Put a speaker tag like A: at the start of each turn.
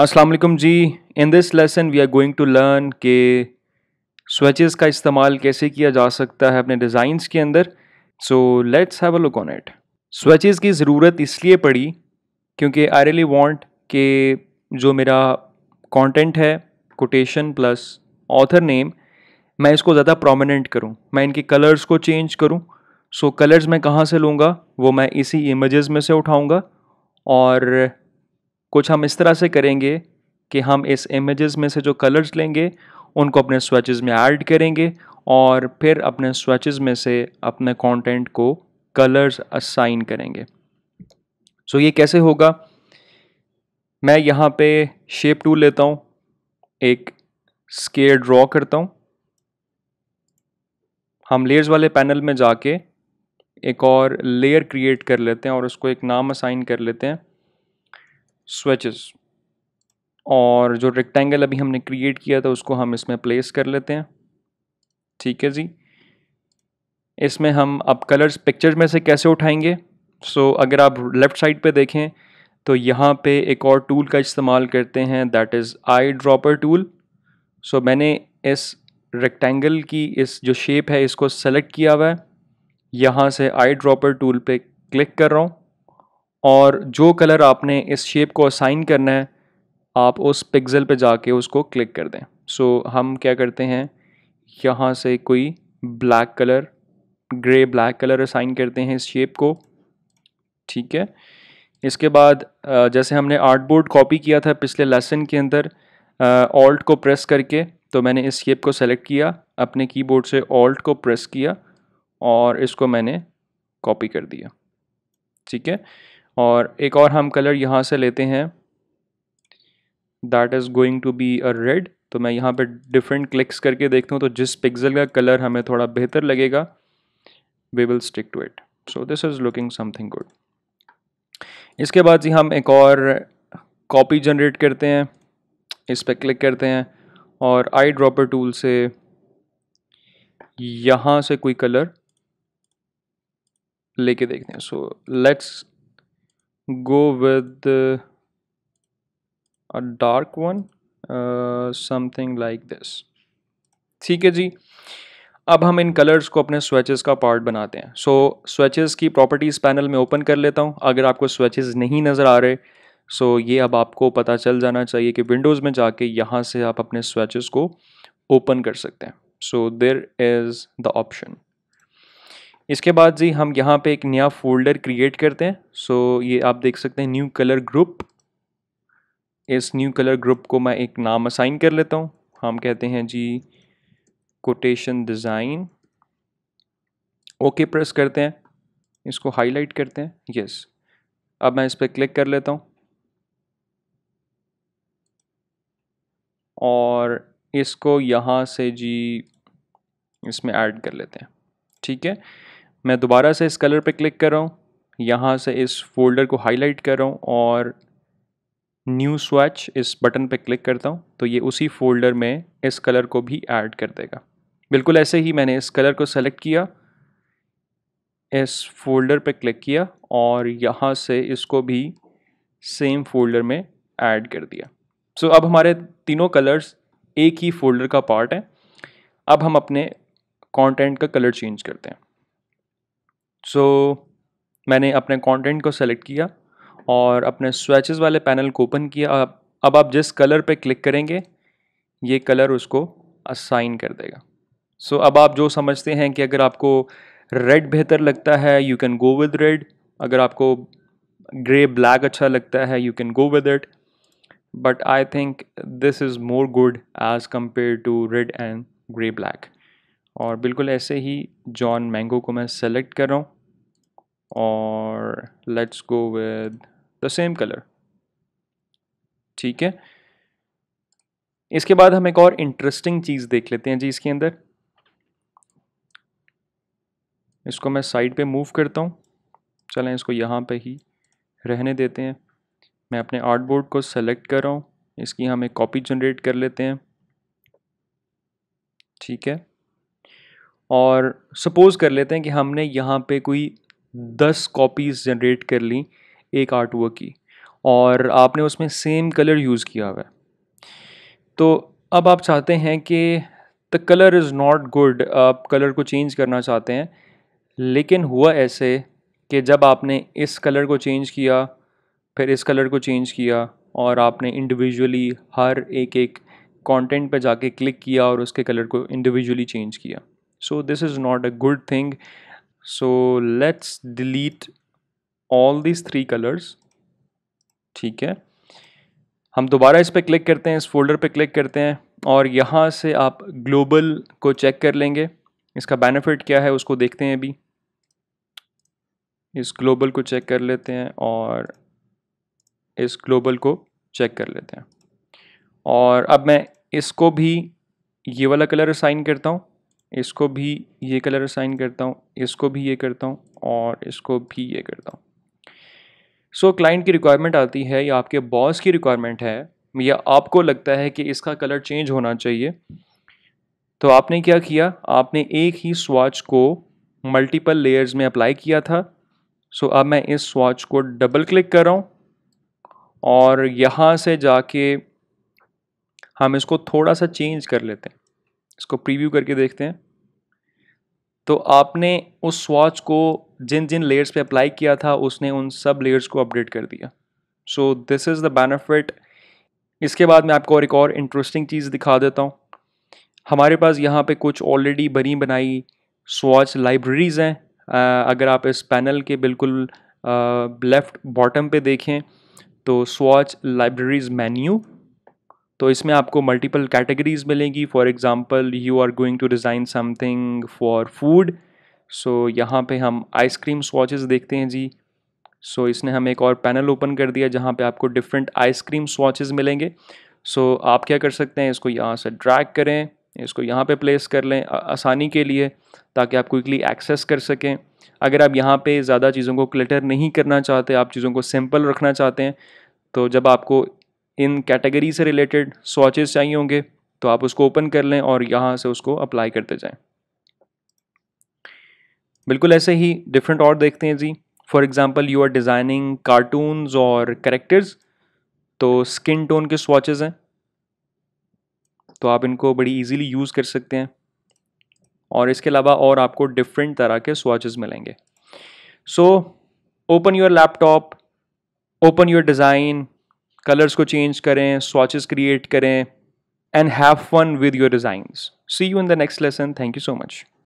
A: असलकम जी in this lesson we are going to learn के स्वेचेस का इस्तेमाल कैसे किया जा सकता है अपने डिज़ाइंस के अंदर so let's have a look on it swatches की ज़रूरत इसलिए पड़ी क्योंकि आई रियली वांट के जो मेरा कंटेंट है कोटेशन प्लस ऑथर नेम मैं इसको ज़्यादा प्रोमिनेंट करूं मैं इनके कलर्स को चेंज करूं सो so, कलर्स मैं कहाँ से लूँगा वो मैं इसी इमेज में से उठाऊँगा और कुछ हम इस तरह से करेंगे कि हम इस इमेजेस में से जो कलर्स लेंगे उनको अपने स्वेचेज़ में ऐड करेंगे और फिर अपने स्वेचेज़ में से अपने कंटेंट को कलर्स असाइन करेंगे सो so ये कैसे होगा मैं यहाँ पे शेप टूल लेता हूँ एक स्केयर ड्रॉ करता हूँ हम लेयर्स वाले पैनल में जाके एक और लेयर क्रिएट कर लेते हैं और उसको एक नाम असाइन कर लेते हैं स्वेचेस और जो रेक्टेंगल अभी हमने क्रिएट किया था उसको हम इसमें प्लेस कर लेते हैं ठीक है जी इसमें हम अब कलर्स पिक्चर में से कैसे उठाएंगे सो so, अगर आप लेफ़्ट साइड पे देखें तो यहाँ पे एक और टूल का इस्तेमाल करते हैं that is eye dropper tool so मैंने इस रेक्टेंगल की इस जो शेप है इसको सेलेक्ट किया हुआ है यहाँ से आई ड्रॉपर टूल पे क्लिक कर रहा हूँ और जो कलर आपने इस शेप को असाइन करना है आप उस पिक्सल पे जाके उसको क्लिक कर दें सो so, हम क्या करते हैं यहाँ से कोई black colour grey black colour assign करते हैं इस शेप को ठीक है इसके बाद जैसे हमने आर्ट बोर्ड कॉपी किया था पिछले लेसन के अंदर ऑल्ट को प्रेस करके तो मैंने इस शेप को सेलेक्ट किया अपने कीबोर्ड से ऑल्ट को प्रेस किया और इसको मैंने कॉपी कर दिया ठीक है और एक और हम कलर यहाँ से लेते हैं that is going to be a red तो मैं यहाँ पे डिफरेंट क्लिक्स करके देखता हूँ तो जिस पिक्सल का कलर हमें थोड़ा बेहतर लगेगा we will stick to it so this is looking something good इसके बाद जी हम एक और कॉपी जनरेट करते हैं इस पर क्लिक करते हैं और आई ड्रॉपर टूल से यहाँ से कोई कलर लेके देखते हैं so let's go with uh, a dark one uh, something like this ठीक है जी अब हम इन कलर्स को अपने स्वेचेस का पार्ट बनाते हैं सो so, स्वेचेस की प्रॉपर्टीज़ पैनल में ओपन कर लेता हूँ अगर आपको स्वेचेस नहीं नज़र आ रहे सो so ये अब आपको पता चल जाना चाहिए कि विंडोज़ में जाके यहाँ से आप अपने स्वेचेस को ओपन कर सकते हैं so there is the option इसके बाद जी हम यहाँ पे एक नया फोल्डर क्रिएट करते हैं सो ये आप देख सकते हैं न्यू कलर ग्रुप इस न्यू कलर ग्रुप को मैं एक नाम असाइन कर लेता हूँ हम कहते हैं G quotation design okay press करते हैं इसको हाईलाइट करते हैं यस अब मैं इस पर क्लिक कर लेता हूँ और इसको यहाँ से जी इसमें ऐड कर लेते हैं ठीक है मैं दोबारा से इस कलर पे क्लिक कर रहा हूँ यहाँ से इस फोल्डर को हाईलाइट कर रहा हूँ और न्यू स्वैच इस बटन पे क्लिक करता हूँ तो ये उसी फोल्डर में इस कलर को भी ऐड कर देगा बिल्कुल ऐसे ही मैंने इस कलर को सेलेक्ट किया इस फोल्डर पे क्लिक किया और यहाँ से इसको भी सेम फोल्डर में ऐड कर दिया सो so, अब हमारे तीनों कलर्स एक ही फोल्डर का पार्ट है अब हम अपने कंटेंट का कलर चेंज करते हैं सो so, मैंने अपने कंटेंट को सेलेक्ट किया और अपने स्वेचेस वाले पैनल को ओपन किया अब आप जिस कलर पे क्लिक करेंगे ये कलर उसको असाइन कर देगा सो so, अब आप जो समझते हैं कि अगर आपको रेड बेहतर लगता है you can go with red अगर आपको ग्रे ब्लैक अच्छा लगता है you can go with it but I think this is more good as compare to red and grey black और बिल्कुल ऐसे ही जॉन मैंगो को मैं सेलेक्ट कर रहा हूँ और let's go with the same colour ठीक है इसके बाद हम एक और इंटरेस्टिंग चीज़ देख लेते हैं जी इसके अंदर इसको मैं साइड पे मूव करता हूँ चलें इसको यहाँ पे ही रहने देते हैं मैं अपने आर्ट बोर्ड को सेलेक्ट कर रहा हूँ इसकी हम एक कॉपी जनरेट कर लेते हैं ठीक है और सपोज़ कर लेते हैं कि हमने यहाँ पे कोई दस कॉपीज़ जनरेट कर ली एक आर्ट वर्क की और आपने उसमें सेम कलर यूज़ किया हुआ है तो अब आप चाहते हैं कि the colour is not good आप कलर को चेंज करना चाहते हैं लेकिन हुआ ऐसे कि जब आपने इस कलर को चेंज किया फिर इस कलर को चेंज किया और आपने इंडिविजुअली हर एक एक कंटेंट पर जाके क्लिक किया और उसके कलर को इंडिविजुअली चेंज किया so this is not a good thing so let's delete all these three colors ठीक है हम दोबारा इस पर क्लिक करते हैं इस फोल्डर पर क्लिक करते हैं और यहाँ से आप ग्लोबल को चेक कर लेंगे इसका बेनिफिट क्या है उसको देखते हैं अभी इस ग्लोबल को चेक कर लेते हैं और इस ग्लोबल को चेक कर लेते हैं और अब मैं इसको भी ये वाला कलर असाइन करता हूँ इसको भी ये कलर असाइन करता हूँ इसको भी ये करता हूँ और इसको भी ये करता हूँ सो so, क्लाइंट की रिक्वायरमेंट आती है या आपके बॉस की रिक्वायरमेंट है या आपको लगता है कि इसका कलर चेंज होना चाहिए तो आपने क्या किया आपने एक ही स्वाच को मल्टीपल लेयर्स में अप्लाई किया था सो so, अब मैं इस स्वाच को डबल क्लिक कर रहा हूँ और यहाँ से जाके हम इसको थोड़ा सा चेंज कर लेते हैं इसको प्रीव्यू करके देखते हैं तो आपने उस स्वाच को जिन जिन लेयर्स पे अप्लाई किया था उसने उन सब लेयर्स को अपडेट कर दिया so this is the benefit इसके बाद मैं आपको और एक और इंटरेस्टिंग चीज़ दिखा देता हूँ हमारे पास यहाँ पे कुछ ऑलरेडी बनी बनाई स्वाच लाइब्रेरीज़ हैं अगर आप इस पैनल के बिल्कुल लेफ़्ट बॉटम पे देखें तो स्वाच लाइब्रेरीज़ मेन्यू तो इसमें आपको मल्टीपल कैटेगरीज मिलेंगी for example you are going to design something for food so यहाँ पे हम आइसक्रीम स्वाचेस देखते हैं जी सो so, इसने हमें एक और पैनल ओपन कर दिया जहाँ पे आपको डिफरेंट आइसक्रीम स्वाचेस मिलेंगे सो so, आप क्या कर सकते हैं इसको यहाँ से ड्रैग करें इसको यहाँ पे प्लेस कर लें आसानी के लिए ताकि आप क्विकली एक्सेस कर सकें अगर आप यहाँ पे ज़्यादा चीज़ों को क्लटर नहीं करना चाहते आप चीज़ों को सिंपल रखना चाहते हैं तो जब आपको इन कैटेगरी से रिलेटेड स्वाचेस चाहिए होंगे तो आप उसको ओपन कर लें और यहाँ से उसको अप्लाई करते जाएं बिल्कुल ऐसे ही डिफरेंट और देखते हैं जी for example you are designing cartoons और करेक्टर्स तो स्किन टोन के स्वाचेज़ हैं तो आप इनको बड़ी ईजीली यूज़ कर सकते हैं और इसके अलावा और आपको डिफरेंट तरह के स्वाचेज मिलेंगे so open your laptop open your design colours को चेंज करें स्वाचेस क्रिएट करें and have fun with your designs see you in the next lesson thank you so much